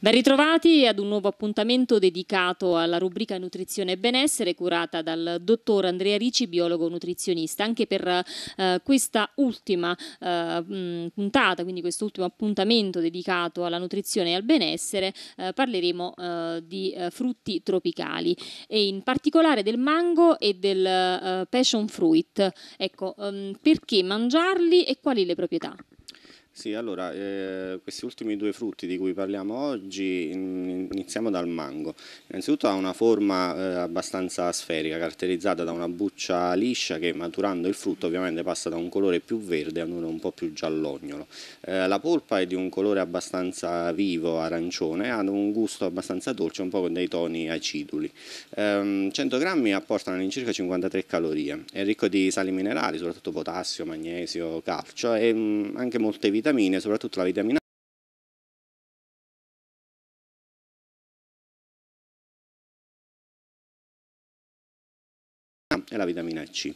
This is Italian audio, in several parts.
Ben ritrovati ad un nuovo appuntamento dedicato alla rubrica Nutrizione e Benessere curata dal dottor Andrea Ricci, biologo nutrizionista. Anche per eh, questa ultima eh, puntata, quindi questo ultimo appuntamento dedicato alla nutrizione e al benessere, eh, parleremo eh, di eh, frutti tropicali e in particolare del mango e del eh, passion fruit. Ecco, ehm, perché mangiarli e quali le proprietà? Sì, allora, eh, questi ultimi due frutti di cui parliamo oggi, iniziamo dal mango. Innanzitutto ha una forma eh, abbastanza sferica, caratterizzata da una buccia liscia che maturando il frutto ovviamente passa da un colore più verde a uno un po' più giallognolo. Eh, la polpa è di un colore abbastanza vivo, arancione, ha un gusto abbastanza dolce, un po' con dei toni aciduli. 100 ehm, grammi apportano all'incirca 53 calorie, è ricco di sali minerali, soprattutto potassio, magnesio, calcio e mh, mm, anche molte vitamine vitamine, soprattutto la vitamina e la vitamina C.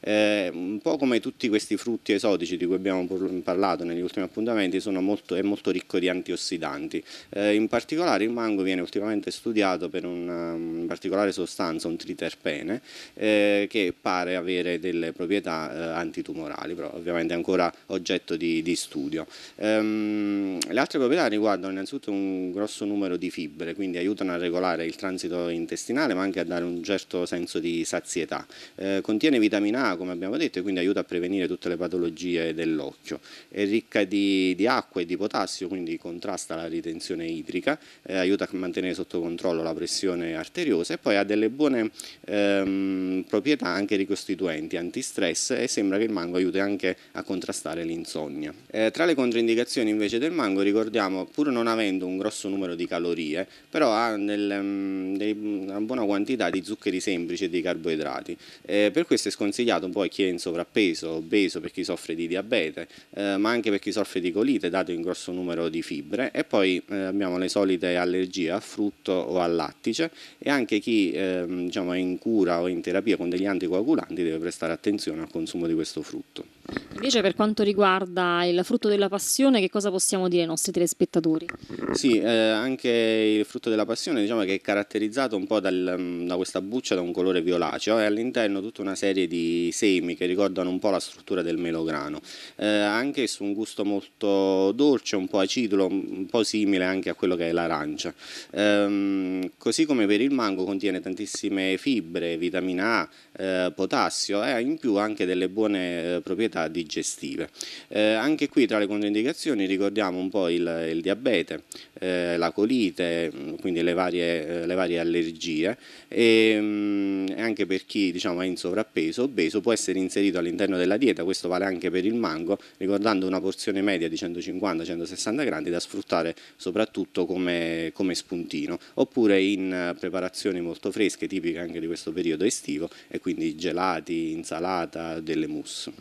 Eh, un po' come tutti questi frutti esotici di cui abbiamo parlato negli ultimi appuntamenti, molto, è molto ricco di antiossidanti. Eh, in particolare il mango viene ultimamente studiato per una, una um, particolare sostanza, un triterpene, eh, che pare avere delle proprietà eh, antitumorali, però ovviamente è ancora oggetto di, di studio. Ehm, le altre proprietà riguardano innanzitutto un grosso numero di fibre, quindi aiutano a regolare il transito intestinale, ma anche a dare un certo senso di sazietà. Eh, contiene vitamina A, come abbiamo detto, e quindi aiuta a prevenire tutte le patologie dell'occhio. È ricca di, di, acqua e di potassio, quindi contrasta la ritenzione idrica, eh, aiuta a mantenere sotto controllo la pressione arteriosa e poi ha delle buone ehm, proprietà anche ricostituenti, antistress e sembra che il mango aiuti anche a contrastare l'insonnia. Eh, tra le controindicazioni invece del mango ricordiamo, pur non avendo un grosso numero di calorie, però ha nel, um, dei, una buona quantità di zuccheri semplici e di carboidrati, eh, per questo è sconsigliato poi chi è in sovrappeso, obeso, per chi soffre di diabete, eh, ma anche per chi soffre di colite, dato il grosso numero di fibre. E poi eh, abbiamo le solite allergie a frutto o al lattice e anche chi ehm, diciamo, è in cura o in terapia con degli anticoagulanti deve prestare attenzione al consumo di questo frutto. Invece per quanto riguarda il frutto della passione, che cosa possiamo dire ai nostri telespettatori? Sì, eh, anche il frutto della passione diciamo che è caratterizzato un po' dal, mm, da questa buccia da un colore violaceo e all'interno tutta una serie di semi che ricordano un po' la struttura del melograno, eh, anche su un gusto molto dolce, un po' acidulo, un po' simile anche a quello che è l'arancia. Eh, così come per il mango contiene tantissime fibre, vitamina A, eh, potassio e ha in più anche delle buone eh, proprietà digestive. Eh, anche qui tra le controindicazioni ricordiamo un po' il, il diabete, eh, la colite, mm, quindi le varie, le varie allergie e mh, mm, anche per chi diciamo, è in sovrappeso, obeso, può essere inserito all'interno della dieta, questo vale anche per il mango, ricordando una porzione media di 150-160 gradi da sfruttare soprattutto come, come spuntino, oppure in preparazioni molto fresche, tipiche anche di questo periodo estivo e quindi quindi gelati, insalata, delle mousse.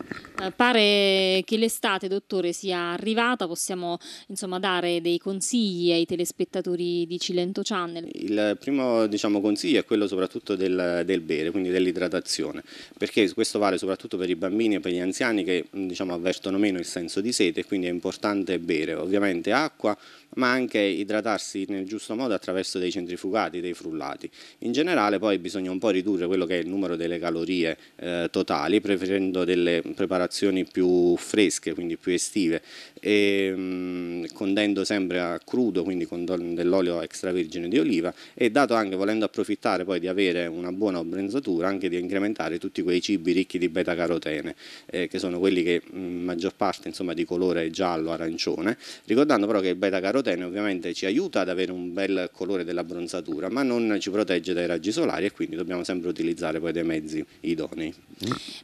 Eh, pare che l'estate, dottore, sia arrivata, possiamo insomma, dare dei consigli ai telespettatori di Cilento Channel? Il primo diciamo, consiglio è quello soprattutto del, del bere, quindi dell'idratazione, perché questo vale soprattutto per i bambini e per gli anziani che diciamo, avvertono meno il senso di sete, quindi è importante bere ovviamente acqua, ma anche idratarsi nel giusto modo attraverso dei centrifugati, dei frullati. In generale poi bisogna un po' ridurre quello che è il numero delle le calorie eh, totali preferendo delle preparazioni più fresche quindi più estive e mh, condendo sempre a crudo quindi con dell'olio extravergine di oliva e dato anche volendo approfittare poi di avere una buona abbronzatura anche di incrementare tutti quei cibi ricchi di beta carotene eh, che sono quelli che in maggior parte insomma di colore giallo arancione ricordando però che il beta carotene ovviamente ci aiuta ad avere un bel colore dell'abbronzatura ma non ci protegge dai raggi solari e quindi dobbiamo sempre utilizzare poi dei mezzi mezzi idonei.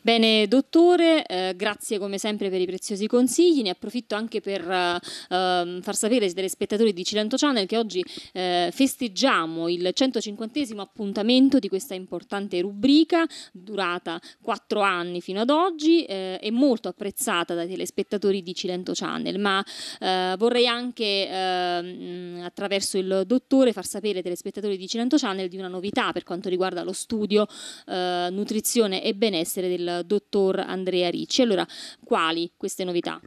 Bene, dottore, eh, grazie come sempre per i preziosi consigli. Ne approfitto anche per eh, ehm, far sapere ai telespettatori di Cilento Channel che oggi eh, festeggiamo il 150 appuntamento di questa importante rubrica, durata 4 anni fino ad oggi eh, e molto apprezzata dai telespettatori di Cilento Channel. Ma eh, vorrei anche ehm, attraverso il dottore far sapere ai telespettatori di Cilento Channel di una novità per quanto riguarda lo studio eh, nutrizione e benessere del dottor Andrea Ricci. Allora, quali queste novità?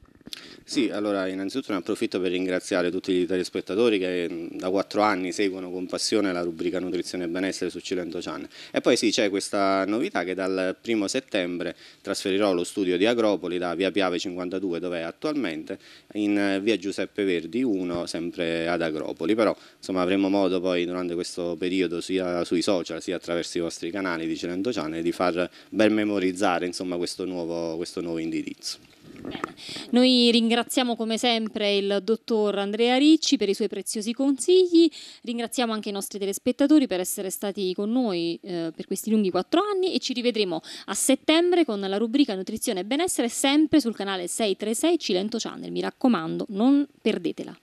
Sì, allora innanzitutto ne approfitto per ringraziare tutti gli telespettatori che mm, da quattro anni seguono con passione la rubrica Nutrizione e Benessere su Cilento Chan. E poi sì, c'è questa novità che dal primo settembre trasferirò lo studio di Agropoli da via Piave 52 dove è attualmente in eh, via Giuseppe Verdi 1 sempre ad Agropoli, però insomma avremo modo poi durante questo periodo sia sui social sia attraverso i vostri canali di Cilento Chan di far ben memorizzare insomma, questo, nuovo, questo nuovo indirizzo. Noi ringraziamo come sempre il dottor Andrea Ricci per i suoi preziosi consigli, ringraziamo anche i nostri telespettatori per essere stati con noi eh, per questi lunghi quattro anni e ci rivedremo a settembre con la rubrica Nutrizione e Benessere sempre sul canale 636 Cilento Channel. Mi raccomando, non perdetela.